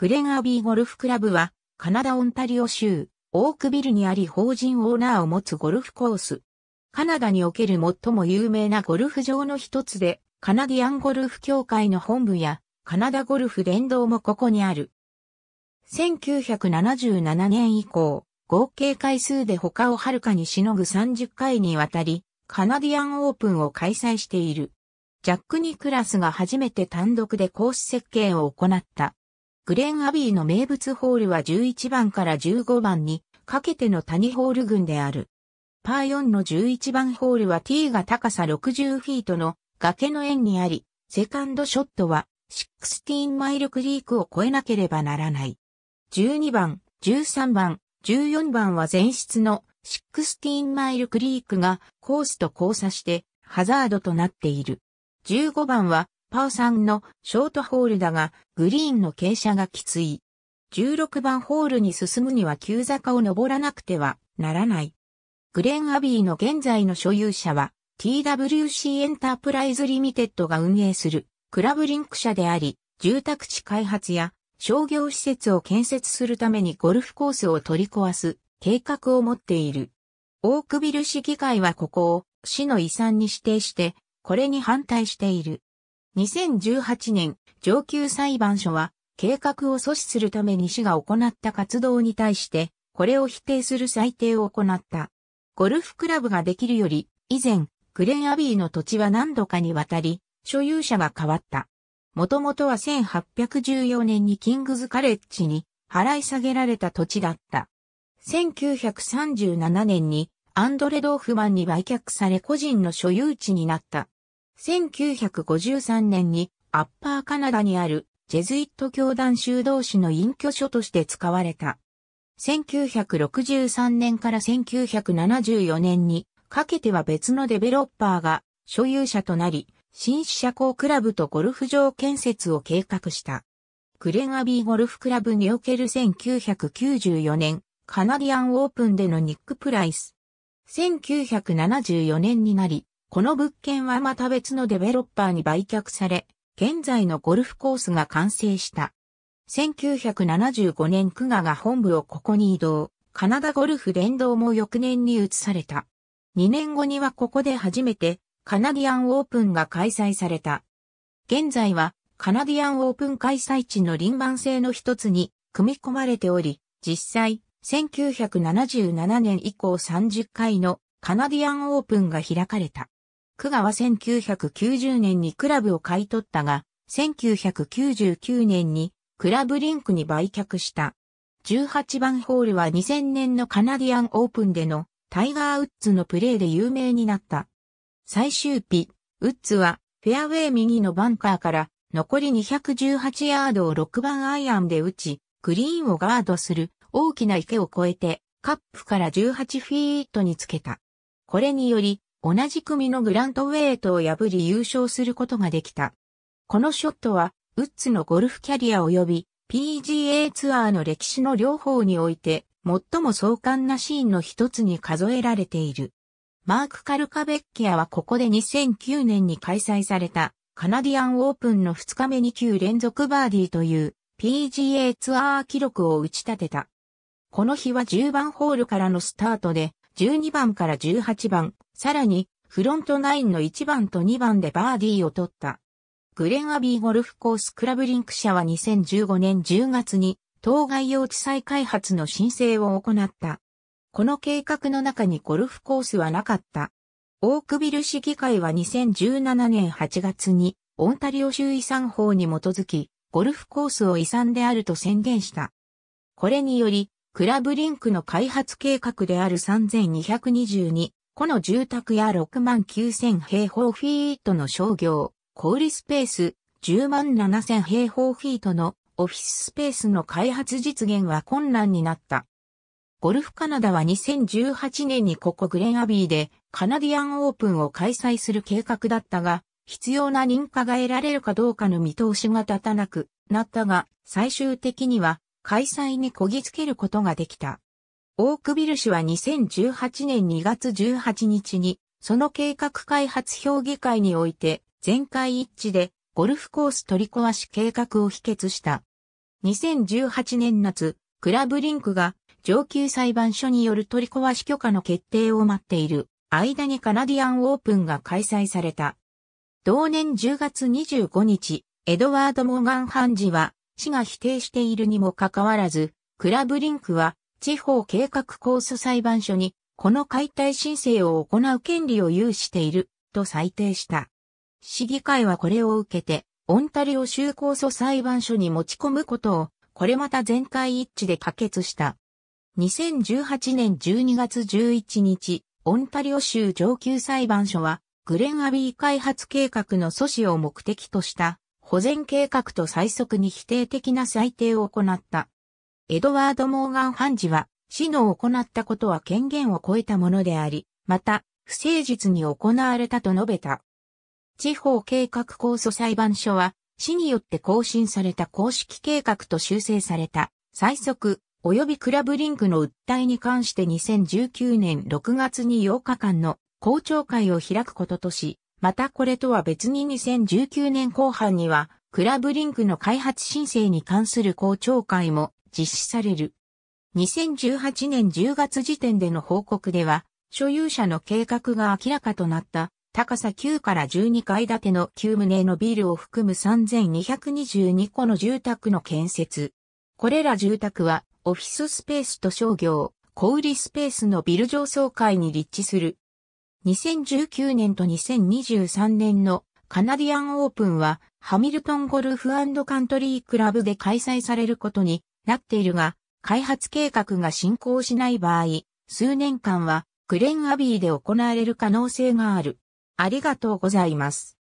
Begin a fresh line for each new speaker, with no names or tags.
グレガービーゴルフクラブは、カナダ・オンタリオ州、オークビルにあり法人オーナーを持つゴルフコース。カナダにおける最も有名なゴルフ場の一つで、カナディアンゴルフ協会の本部や、カナダゴルフ連動もここにある。1977年以降、合計回数で他をはるかにしのぐ30回にわたり、カナディアンオープンを開催している。ジャック・ニクラスが初めて単独でコース設計を行ったグレンアビーの名物ホールは11番から15番にかけての谷ホール群である。パー4の11番ホールは T が高さ60フィートの崖の円にあり、セカンドショットは16マイルクリークを越えなければならない。12番、13番、14番は前室の16マイルクリークがコースと交差してハザードとなっている。15番はパー3のショートホールだが、グリーンの傾斜がきつい。16番ホールに進むには急坂を登らなくてはならない。グレンアビーの現在の所有者は TWC エンタープライズリミテッドが運営するクラブリンク社であり、住宅地開発や商業施設を建設するためにゴルフコースを取り壊す計画を持っている。オークビル市議会はここを市の遺産に指定して、これに反対している。2018年、上級裁判所は、計画を阻止するために市が行った活動に対して、これを否定する裁定を行った。ゴルフクラブができるより、以前、グレンアビーの土地は何度かにわたり、所有者が変わった。もともとは1814年にキングズカレッジに払い下げられた土地だった。1937年にアンドレ・ドーフマンに売却され個人の所有地になった。1953年にアッパーカナダにあるジェズイット教団修道士の隠居所として使われた。1963年から1974年にかけては別のデベロッパーが所有者となり、新試社交クラブとゴルフ場建設を計画した。クレガビーゴルフクラブにおける1994年、カナディアンオープンでのニック・プライス。1974年になり、この物件はまた別のデベロッパーに売却され、現在のゴルフコースが完成した。1975年クガが本部をここに移動、カナダゴルフ連動も翌年に移された。2年後にはここで初めてカナディアンオープンが開催された。現在はカナディアンオープン開催地の臨番性の一つに組み込まれており、実際、1977年以降30回のカナディアンオープンが開かれた。久川は1990年にクラブを買い取ったが、1999年にクラブリンクに売却した。18番ホールは2000年のカナディアンオープンでのタイガー・ウッズのプレーで有名になった。最終日、ウッズはフェアウェイ右のバンカーから残り218ヤードを6番アイアンで打ち、グリーンをガードする大きな池を越えてカップから18フィートにつけた。これにより同じ組のグラントウェイトを破り優勝することができた。このショットは、ウッズのゴルフキャリア及び PGA ツアーの歴史の両方において、最も壮観なシーンの一つに数えられている。マーク・カルカベッキアはここで2009年に開催されたカナディアンオープンの2日目に9連続バーディーという PGA ツアー記録を打ち立てた。この日は10番ホールからのスタートで12番から18番、さらに、フロントナインの1番と2番でバーディーを取った。グレンアビーゴルフコースクラブリンク社は2015年10月に、当該用地再開発の申請を行った。この計画の中にゴルフコースはなかった。オークビル市議会は2017年8月に、オンタリオ州遺産法に基づき、ゴルフコースを遺産であると宣言した。これにより、クラブリンクの開発計画である3222個の住宅や6万9000平方フィートの商業、小売スペース、10万7000平方フィートのオフィススペースの開発実現は困難になった。ゴルフカナダは2018年にここグレンアビーでカナディアンオープンを開催する計画だったが、必要な認可が得られるかどうかの見通しが立たなくなったが、最終的には開催にこぎつけることができた。オークビル氏は2018年2月18日に、その計画開発評議会において、全会一致で、ゴルフコース取り壊し計画を否決した。2018年夏、クラブリンクが上級裁判所による取り壊し許可の決定を待っている間にカナディアンオープンが開催された。同年10月25日、エドワード・モーガン・判事は市が否定しているにもかかわらず、クラブリンクは地方計画ース裁判所にこの解体申請を行う権利を有していると裁定した。市議会はこれを受けて、オンタリオ州控訴裁判所に持ち込むことを、これまた全会一致で可決した。2018年12月11日、オンタリオ州上級裁判所は、グレンアビー開発計画の阻止を目的とした保全計画と最速に否定的な裁定を行った。エドワード・モーガン判事は、死の行ったことは権限を超えたものであり、また、不誠実に行われたと述べた。地方計画控訴裁判所は、市によって更新された公式計画と修正された、最速、及びクラブリンクの訴えに関して2019年6月に8日間の公聴会を開くこととし、またこれとは別に2019年後半には、クラブリンクの開発申請に関する公聴会も実施される。2018年10月時点での報告では、所有者の計画が明らかとなった高さ9から12階建ての9棟のビルを含む3222個の住宅の建設。これら住宅はオフィススペースと商業、小売スペースのビル上層階に立地する2019年と2023年のカナディアンオープンはハミルトンゴルフカントリークラブで開催されることになっているが、開発計画が進行しない場合、数年間はクレンアビーで行われる可能性がある。ありがとうございます。